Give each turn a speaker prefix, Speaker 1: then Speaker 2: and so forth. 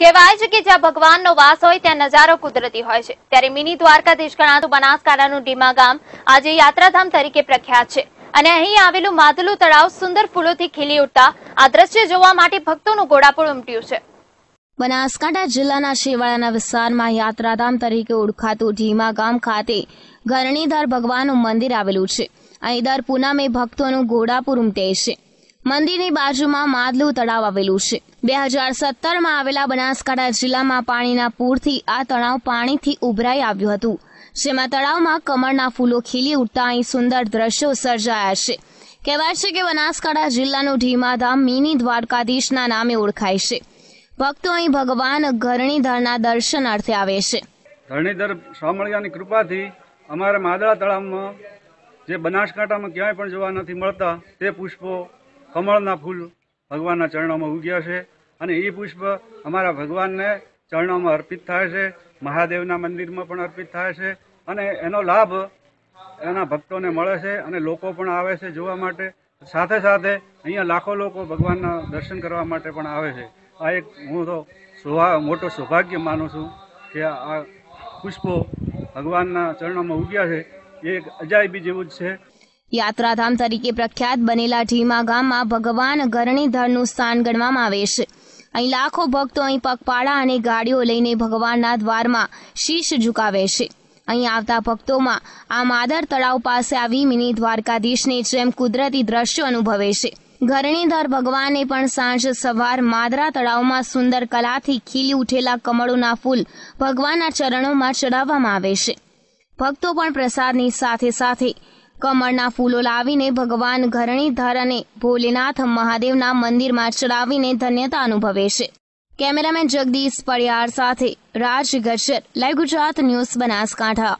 Speaker 1: કહેવાય છે કે જ્યાં ભગવાનનો વાસ હોય ત્યાં નજારો કુદરતી હોય છે ત્યારે મિની દ્વારકાધીશ ગણાતું બનાસકાંઠાનું ડીમા ગામ આજે યાત્રાધામ તરીકે પ્રખ્યાત છે અને અહીં આવેલું માધલું તળાવ સુંદર ફૂલોથી ખીલી ઉઠતા આ દ્રશ્ય જોવા માટે ભક્તોનું ગોળાપુર ઉમટ્યું છે
Speaker 2: બનાસકાંઠા જિલ્લાના શેવાળાના વિસ્તારમાં યાત્રાધામ તરીકે ઓળખાતું ઢીમા ગામ ખાતે ઘરણીધર ભગવાનનું મંદિર આવેલું છે અહીં દર પૂનમે ભક્તોનું ઘોડાપુર ઉમટે છે મંદિરની બાજુમાં માદલું તળાવ આવેલું છે બે હજાર સત્તરમાં આવેલા બનાસકાંઠા જિલ્લામાં પાણીના પૂરથી આ તળાવ પાણીથી ઉભરાઈ આવ્યું હતું જેમાં તળાવમાં કમળના ફૂલો ખીલી ઉઠતા અહીં સુંદર દ્રશ્યો સર્જાયા છે કહેવાય છે કે બનાસકાંઠા જિલ્લાનું ઢીમાધામ મિની દ્વારકાધીશના નામે ઓળખાય છે ભક્તો અહીં ભગવાન ધરણીધરના દર્શન અર્થે આવે છે
Speaker 3: ધરણીધર સ્વામળિયાની કૃપાથી અમારા માદળા તળાવમાં જે બનાસકાંઠામાં ક્યાંય પણ જોવા નથી મળતા તે પુષ્પો કમળના ફૂલ ભગવાનના ચરણોમાં ઉગ્યા છે અને એ પુષ્પ અમારા ભગવાનને ચરણોમાં અર્પિત થાય છે મહાદેવના મંદિરમાં પણ અર્પિત થાય છે અને એનો લાભ એના ભક્તોને મળે છે અને લોકો પણ આવે છે જોવા માટે સાથે સાથે અહીંયા લાખો લોકો ભગવાનના દર્શન કરવા માટે પણ આવે છે આ એક હું તો સૌભા મોટો સૌભાગ્ય માનું છું કે આ પુષ્પો ભગવાનના ચરણોમાં ઉગ્યા છે એ એક અજાયબી જેવું જ છે
Speaker 2: યાત્રાધામ તરીકે પ્રખ્યાત બનેલા ઢીમા ગામમાં ભગવાન ધરણીધરનું સ્થાન ગણવામાં આવે છે અહીં લાખો ભક્તો અહીં પગપાળા અને ગાડીઓ લઈને ભગવાનના દ્વારમાં શીશ ઝુકાવે છે અહીં આવતા ભક્તોમાં આ માદર તળાવ પાસે આવી મિની દ્વારકાધીશની જેમ કુદરતી દ્રશ્યો અનુભવે છે ધરણીધર ભગવાને પણ સાંજ સવાર માદરા તળાવમાં સુંદર કલાથી ખીલી ઉઠેલા કમળોના ફૂલ ભગવાનના ચરણોમાં ચડાવવામાં આવે છે ભક્તો પણ પ્રસાદની સાથે સાથે કમળના ફૂલો લાવીને ભગવાન ધર અને ભોલેનાથ મહાદેવના મંદિરમાં ચડાવીને ધન્યતા અનુભવે છે કેમેરામેન
Speaker 1: જગદીશ પડિયાર સાથે રાજ ગજ્જર લાઈવ ગુજરાત ન્યૂઝ બનાસકાંઠા